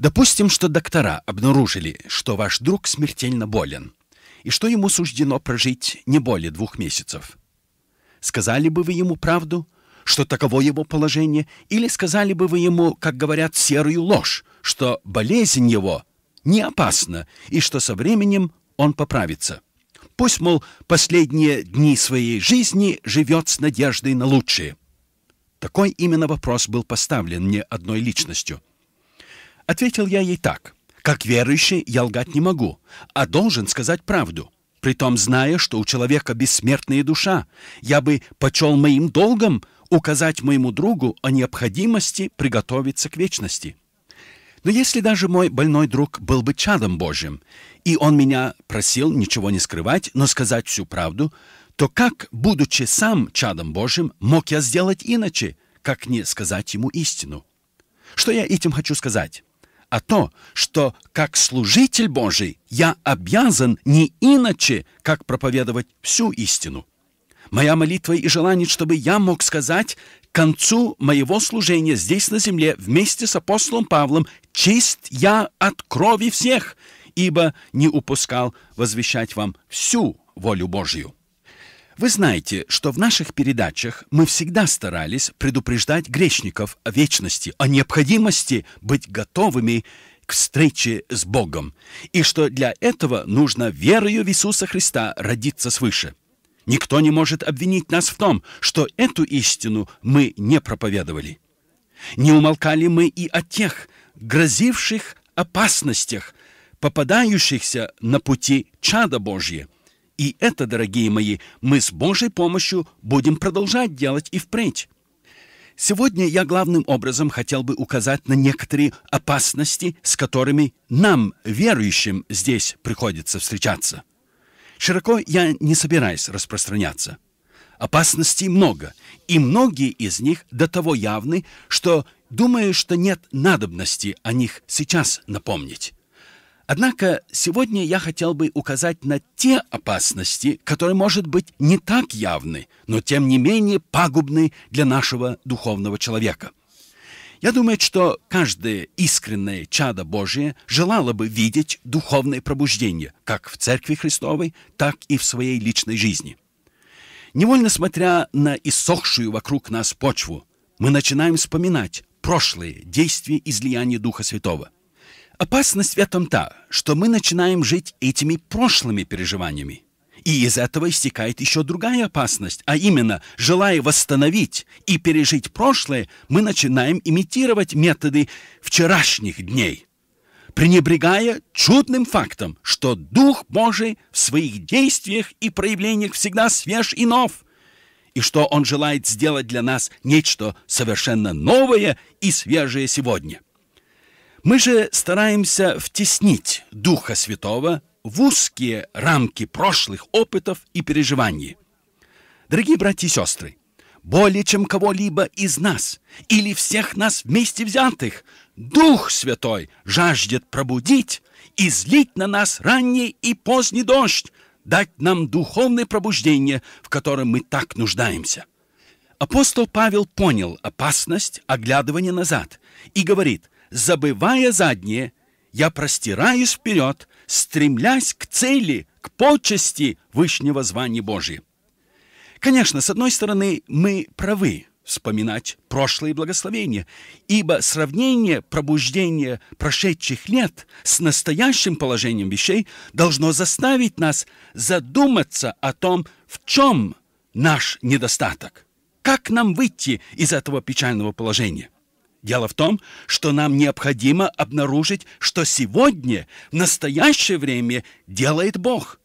Допустим, что доктора обнаружили, что ваш друг смертельно болен, и что ему суждено прожить не более двух месяцев. Сказали бы вы ему правду, что таково его положение, или сказали бы вы ему, как говорят, серую ложь, что болезнь его не опасна и что со временем он поправится. Пусть, мол, последние дни своей жизни живет с надеждой на лучшее. Такой именно вопрос был поставлен мне одной личностью – Ответил я ей так. Как верующий я лгать не могу, а должен сказать правду. Притом зная, что у человека бессмертная душа, я бы почел моим долгом указать моему другу о необходимости приготовиться к вечности. Но если даже мой больной друг был бы чадом Божьим, и он меня просил ничего не скрывать, но сказать всю правду, то как, будучи сам чадом Божьим, мог я сделать иначе, как не сказать ему истину? Что я этим хочу сказать? а то, что как служитель Божий я обязан не иначе, как проповедовать всю истину. Моя молитва и желание, чтобы я мог сказать к концу моего служения здесь на земле вместе с апостолом Павлом «Чист я от крови всех, ибо не упускал возвещать вам всю волю Божью». Вы знаете, что в наших передачах мы всегда старались предупреждать грешников о вечности, о необходимости быть готовыми к встрече с Богом, и что для этого нужно верою в Иисуса Христа родиться свыше. Никто не может обвинить нас в том, что эту истину мы не проповедовали. Не умолкали мы и о тех грозивших опасностях, попадающихся на пути чада Божье – и это, дорогие мои, мы с Божьей помощью будем продолжать делать и впредь. Сегодня я главным образом хотел бы указать на некоторые опасности, с которыми нам, верующим, здесь приходится встречаться. Широко я не собираюсь распространяться. Опасностей много, и многие из них до того явны, что думаю, что нет надобности о них сейчас напомнить. Однако сегодня я хотел бы указать на те опасности, которые, может быть, не так явны, но тем не менее пагубны для нашего духовного человека. Я думаю, что каждое искреннее чадо Божие желало бы видеть духовное пробуждение, как в Церкви Христовой, так и в своей личной жизни. Невольно смотря на иссохшую вокруг нас почву, мы начинаем вспоминать прошлые действия излияния Духа Святого – Опасность в этом та, что мы начинаем жить этими прошлыми переживаниями. И из этого истекает еще другая опасность, а именно, желая восстановить и пережить прошлое, мы начинаем имитировать методы вчерашних дней, пренебрегая чудным фактом, что Дух Божий в своих действиях и проявлениях всегда свеж и нов, и что Он желает сделать для нас нечто совершенно новое и свежее сегодня – мы же стараемся втеснить Духа Святого в узкие рамки прошлых опытов и переживаний. Дорогие братья и сестры, более чем кого-либо из нас или всех нас вместе взятых, Дух Святой жаждет пробудить и злить на нас ранний и поздний дождь, дать нам духовное пробуждение, в котором мы так нуждаемся. Апостол Павел понял опасность оглядывания назад и говорит – забывая заднее, я простираюсь вперед, стремлясь к цели, к почести вышнего звания Божия. Конечно, с одной стороны, мы правы вспоминать прошлые благословения, ибо сравнение пробуждения прошедших лет с настоящим положением вещей должно заставить нас задуматься о том, в чем наш недостаток, как нам выйти из этого печального положения – Дело в том, что нам необходимо обнаружить, что сегодня, в настоящее время, делает Бог.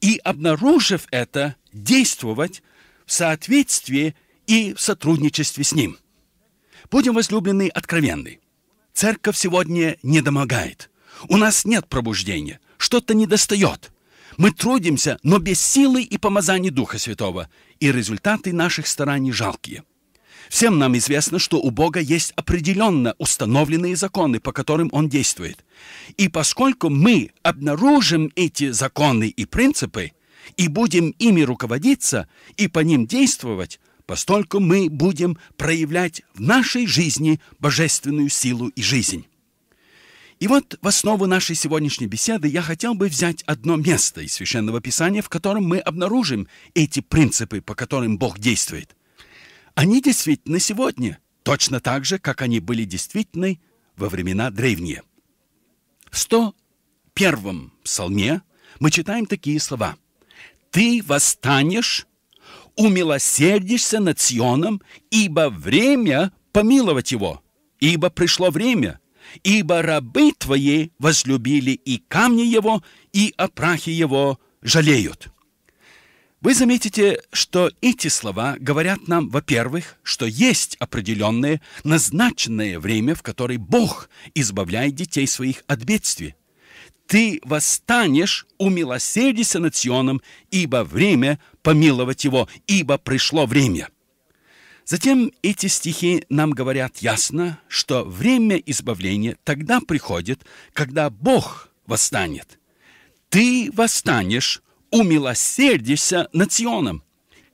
И обнаружив это, действовать в соответствии и в сотрудничестве с Ним. Будем возлюблены откровенны. Церковь сегодня не домогает. У нас нет пробуждения. Что-то недостает. Мы трудимся, но без силы и помазания Духа Святого. И результаты наших стараний жалкие – Всем нам известно, что у Бога есть определенно установленные законы, по которым Он действует. И поскольку мы обнаружим эти законы и принципы, и будем ими руководиться, и по ним действовать, постольку мы будем проявлять в нашей жизни божественную силу и жизнь. И вот в основу нашей сегодняшней беседы я хотел бы взять одно место из Священного Писания, в котором мы обнаружим эти принципы, по которым Бог действует – они действительно сегодня, точно так же, как они были действительны во времена древние. В 101-м псалме мы читаем такие слова. «Ты восстанешь, умилосердишься над Сионом, ибо время помиловать его, ибо пришло время, ибо рабы твои возлюбили и камни его, и опрахи его жалеют». Вы заметите, что эти слова говорят нам, во-первых, что есть определенное назначенное время, в которое Бог избавляет детей своих от бедствий. «Ты восстанешь, умилосердися над Сионом, ибо время помиловать его, ибо пришло время». Затем эти стихи нам говорят ясно, что время избавления тогда приходит, когда Бог восстанет. «Ты восстанешь, умилосердишься над Сионом.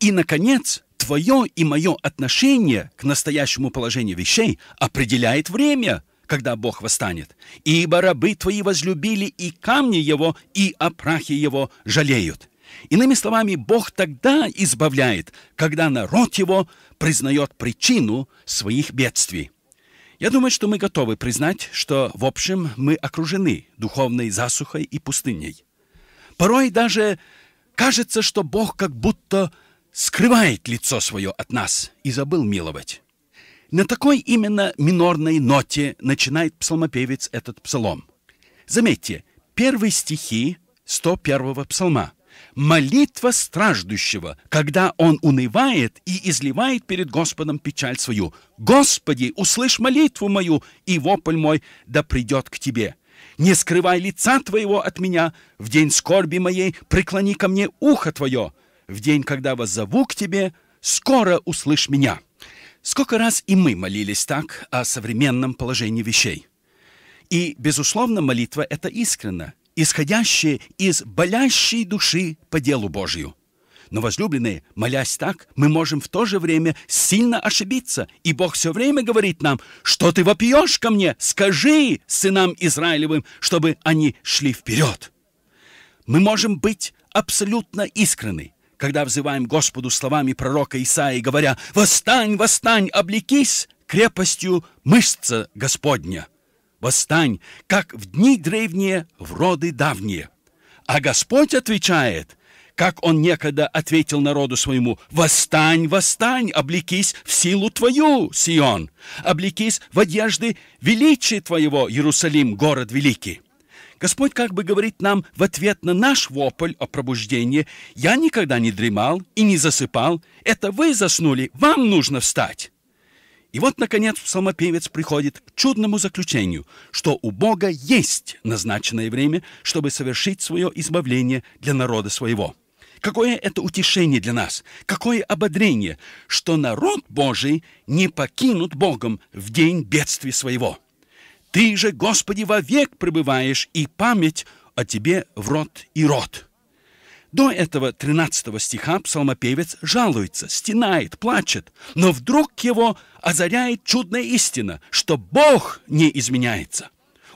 И, наконец, твое и мое отношение к настоящему положению вещей определяет время, когда Бог восстанет. Ибо рабы твои возлюбили и камни его, и опрахи его жалеют. Иными словами, Бог тогда избавляет, когда народ его признает причину своих бедствий. Я думаю, что мы готовы признать, что, в общем, мы окружены духовной засухой и пустыней. Порой даже кажется, что Бог как будто скрывает лицо свое от нас и забыл миловать. На такой именно минорной ноте начинает псалмопевец этот псалом. Заметьте, первые стихи 101-го псалма. Молитва страждущего, когда он унывает и изливает перед Господом печаль свою. «Господи, услышь молитву мою, и вопль мой да придет к Тебе». Не скрывай лица твоего от меня. В день скорби моей преклони ко мне ухо твое. В день, когда воззову к тебе, скоро услышь меня». Сколько раз и мы молились так о современном положении вещей. И, безусловно, молитва – это искренно, исходящая из болящей души по делу Божию. Но, возлюбленные, молясь так, мы можем в то же время сильно ошибиться. И Бог все время говорит нам, что ты вопиешь ко мне, скажи сынам Израилевым, чтобы они шли вперед. Мы можем быть абсолютно искренны, когда взываем Господу словами пророка Исаии, говоря «Восстань, восстань, облекись крепостью мышца Господня! Восстань, как в дни древние, в роды давние!» А Господь отвечает – как он некогда ответил народу своему, «Восстань, восстань, облекись в силу твою, Сион, облекись в одежды величия твоего, Иерусалим, город великий». Господь как бы говорит нам в ответ на наш вопль о пробуждении, «Я никогда не дремал и не засыпал, это вы заснули, вам нужно встать». И вот, наконец, псалмопевец приходит к чудному заключению, что у Бога есть назначенное время, чтобы совершить свое избавление для народа своего – Какое это утешение для нас, какое ободрение, что народ Божий не покинут Богом в день бедствия своего. Ты же, Господи, вовек пребываешь, и память о Тебе в рот и рот». До этого 13 стиха псалмопевец жалуется, стенает, плачет, но вдруг его озаряет чудная истина, что Бог не изменяется.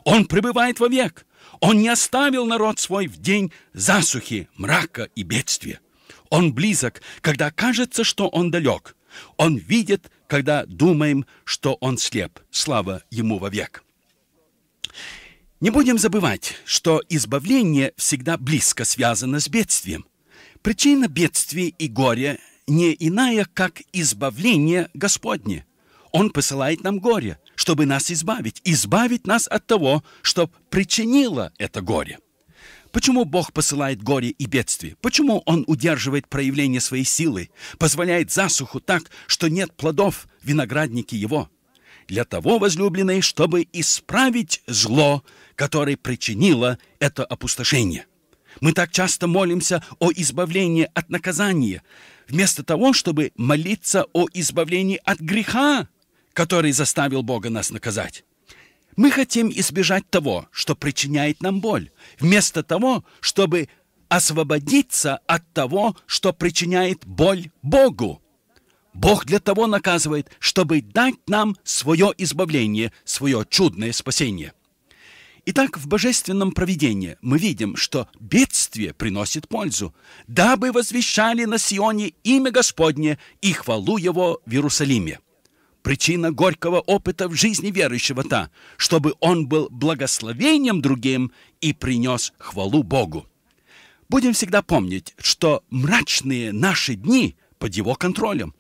Он пребывает вовек – он не оставил народ свой в день засухи, мрака и бедствия. Он близок, когда кажется, что он далек. Он видит, когда думаем, что он слеп. Слава ему вовек. Не будем забывать, что избавление всегда близко связано с бедствием. Причина бедствий и горя не иная, как избавление Господне. Он посылает нам горе чтобы нас избавить, избавить нас от того, что причинило это горе. Почему Бог посылает горе и бедствие? Почему Он удерживает проявление своей силы, позволяет засуху так, что нет плодов виноградники Его? Для того, возлюбленные, чтобы исправить зло, которое причинило это опустошение. Мы так часто молимся о избавлении от наказания, вместо того, чтобы молиться о избавлении от греха, который заставил Бога нас наказать. Мы хотим избежать того, что причиняет нам боль, вместо того, чтобы освободиться от того, что причиняет боль Богу. Бог для того наказывает, чтобы дать нам свое избавление, свое чудное спасение. Итак, в божественном Проведении мы видим, что бедствие приносит пользу, дабы возвещали на Сионе имя Господне и хвалу его в Иерусалиме. Причина горького опыта в жизни верующего та, чтобы он был благословением другим и принес хвалу Богу. Будем всегда помнить, что мрачные наши дни под его контролем.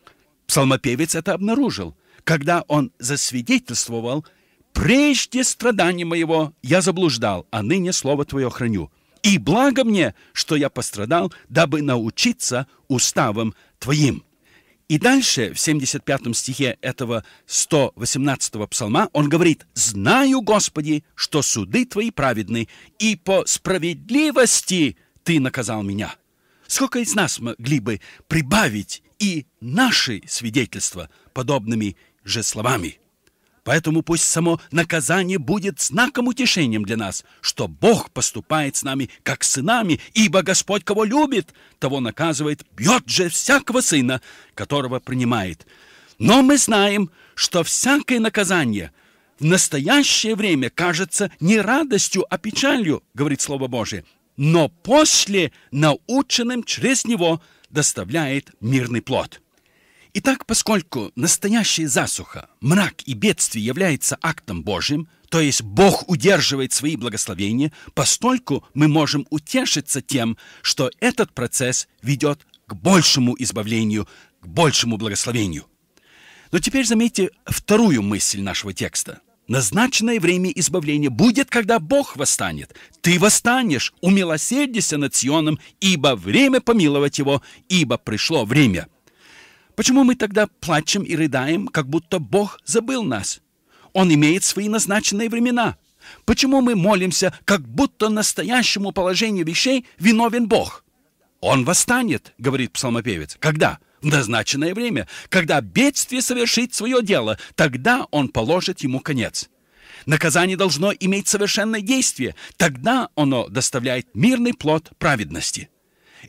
Псалмопевец это обнаружил, когда он засвидетельствовал «Прежде страдания моего я заблуждал, а ныне слово твое храню». И благо мне, что я пострадал, дабы научиться уставам твоим. И дальше, в 75 стихе этого 118 псалма, он говорит, «Знаю, Господи, что суды Твои праведны, и по справедливости Ты наказал меня». Сколько из нас могли бы прибавить и наши свидетельства подобными же словами – Поэтому пусть само наказание будет знаком утешением для нас, что Бог поступает с нами, как сынами, ибо Господь кого любит, того наказывает, бьет же всякого сына, которого принимает. Но мы знаем, что всякое наказание в настоящее время кажется не радостью, а печалью, говорит Слово Божие, но после наученным через него доставляет мирный плод. Итак, поскольку настоящая засуха, мрак и бедствие является актом Божьим, то есть Бог удерживает свои благословения, постольку мы можем утешиться тем, что этот процесс ведет к большему избавлению, к большему благословению. Но теперь заметьте вторую мысль нашего текста. Назначенное время избавления будет, когда Бог восстанет. Ты восстанешь, умилосердися над Сионом, ибо время помиловать его, ибо пришло время. Почему мы тогда плачем и рыдаем, как будто Бог забыл нас? Он имеет свои назначенные времена. Почему мы молимся, как будто настоящему положению вещей виновен Бог? Он восстанет, говорит псалмопевец. Когда? В назначенное время. Когда бедствие совершит свое дело, тогда он положит ему конец. Наказание должно иметь совершенное действие, тогда оно доставляет мирный плод праведности.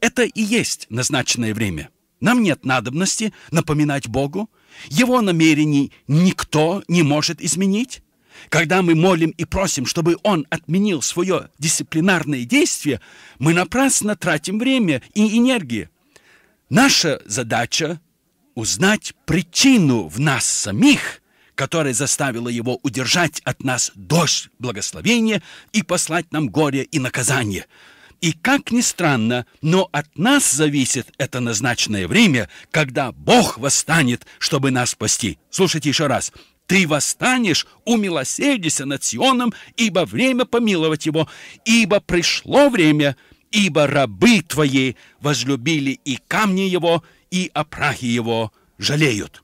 Это и есть назначенное время. Нам нет надобности напоминать Богу. Его намерений никто не может изменить. Когда мы молим и просим, чтобы он отменил свое дисциплинарное действие, мы напрасно тратим время и энергию. Наша задача – узнать причину в нас самих, которая заставила его удержать от нас дождь благословения и послать нам горе и наказание – и как ни странно, но от нас зависит это назначенное время, когда Бог восстанет, чтобы нас спасти. Слушайте еще раз. Ты восстанешь, умилосердися над Сионом, ибо время помиловать его, ибо пришло время, ибо рабы твои возлюбили и камни его, и опрахи его жалеют.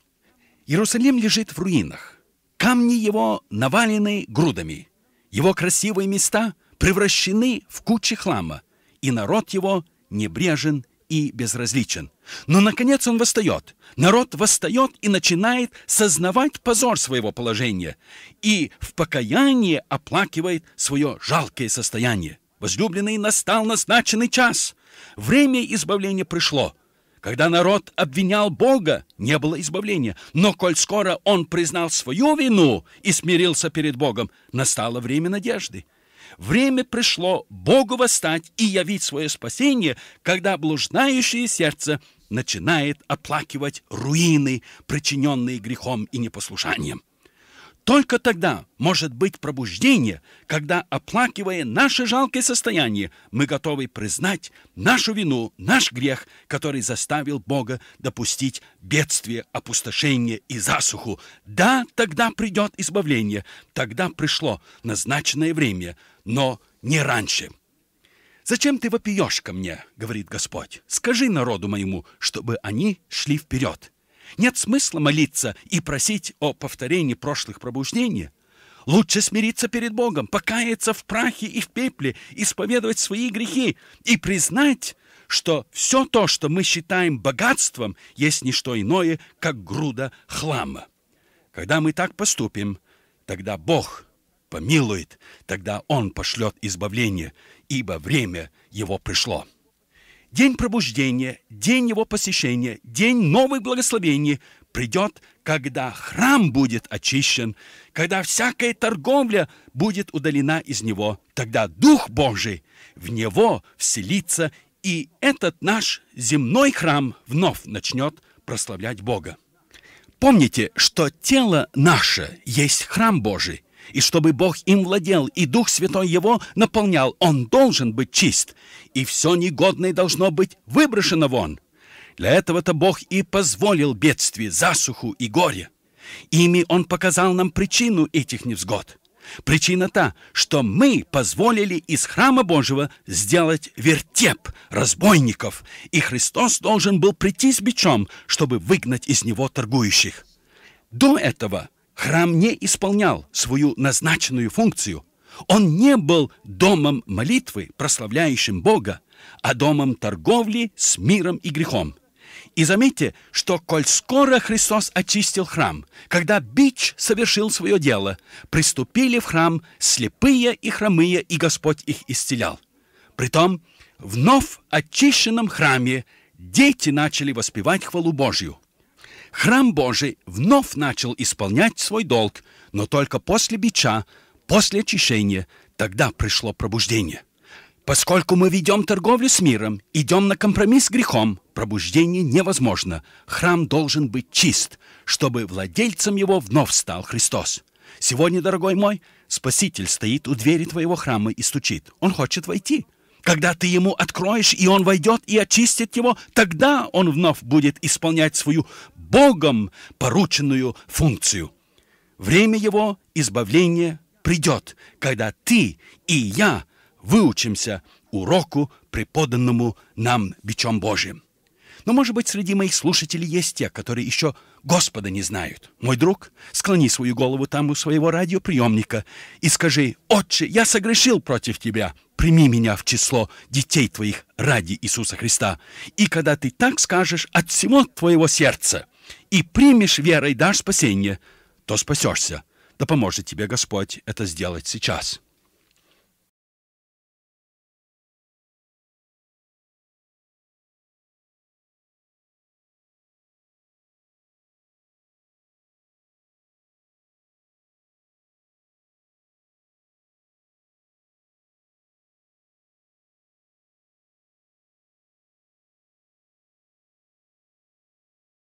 Иерусалим лежит в руинах. Камни его навалены грудами. Его красивые места превращены в кучи хлама – и народ его небрежен и безразличен. Но, наконец, он восстает. Народ восстает и начинает сознавать позор своего положения и в покаянии оплакивает свое жалкое состояние. Возлюбленный, настал назначенный час. Время избавления пришло. Когда народ обвинял Бога, не было избавления. Но коль скоро он признал свою вину и смирился перед Богом, настало время надежды. Время пришло Богу восстать и явить свое спасение, когда блуждающее сердце начинает оплакивать руины, причиненные грехом и непослушанием. Только тогда может быть пробуждение, когда, оплакивая наше жалкое состояние, мы готовы признать нашу вину, наш грех, который заставил Бога допустить бедствие, опустошение и засуху. Да, тогда придет избавление, тогда пришло назначенное время – но не раньше. «Зачем ты вопиешь ко мне?» — говорит Господь. «Скажи народу моему, чтобы они шли вперед. Нет смысла молиться и просить о повторении прошлых пробуждений. Лучше смириться перед Богом, покаяться в прахе и в пепле, исповедовать свои грехи и признать, что все то, что мы считаем богатством, есть не что иное, как груда хлама. Когда мы так поступим, тогда Бог помилует, тогда Он пошлет избавление, ибо время Его пришло. День пробуждения, день Его посещения, день новых благословений придет, когда храм будет очищен, когда всякая торговля будет удалена из него, тогда Дух Божий в него вселится, и этот наш земной храм вновь начнет прославлять Бога. Помните, что тело наше есть храм Божий, и чтобы Бог им владел, и Дух Святой его наполнял. Он должен быть чист, и все негодное должно быть выброшено вон. Для этого-то Бог и позволил бедствие, засуху и горе. Ими Он показал нам причину этих невзгод. Причина та, что мы позволили из храма Божьего сделать вертеп разбойников, и Христос должен был прийти с бичом, чтобы выгнать из него торгующих. До этого – храм не исполнял свою назначенную функцию. Он не был домом молитвы, прославляющим Бога, а домом торговли с миром и грехом. И заметьте, что коль скоро Христос очистил храм, когда бич совершил свое дело, приступили в храм слепые и хромые, и Господь их исцелял. Притом, в вновь очищенном храме дети начали воспевать хвалу Божью – храм Божий вновь начал исполнять свой долг, но только после бича, после очищения, тогда пришло пробуждение. Поскольку мы ведем торговлю с миром, идем на компромисс с грехом, пробуждение невозможно. Храм должен быть чист, чтобы владельцем его вновь стал Христос. Сегодня, дорогой мой, Спаситель стоит у двери твоего храма и стучит. Он хочет войти. Когда ты ему откроешь, и он войдет и очистит его, тогда он вновь будет исполнять свою Богом порученную функцию. Время его избавления придет, когда ты и я выучимся уроку, преподанному нам бичом Божьим. Но, может быть, среди моих слушателей есть те, которые еще Господа не знают. Мой друг, склони свою голову там у своего радиоприемника и скажи, «Отче, я согрешил против тебя, прими меня в число детей твоих ради Иисуса Христа». И когда ты так скажешь от всего твоего сердца – и примешь верой, дашь спасения, то спасешься. Да поможет тебе Господь это сделать сейчас».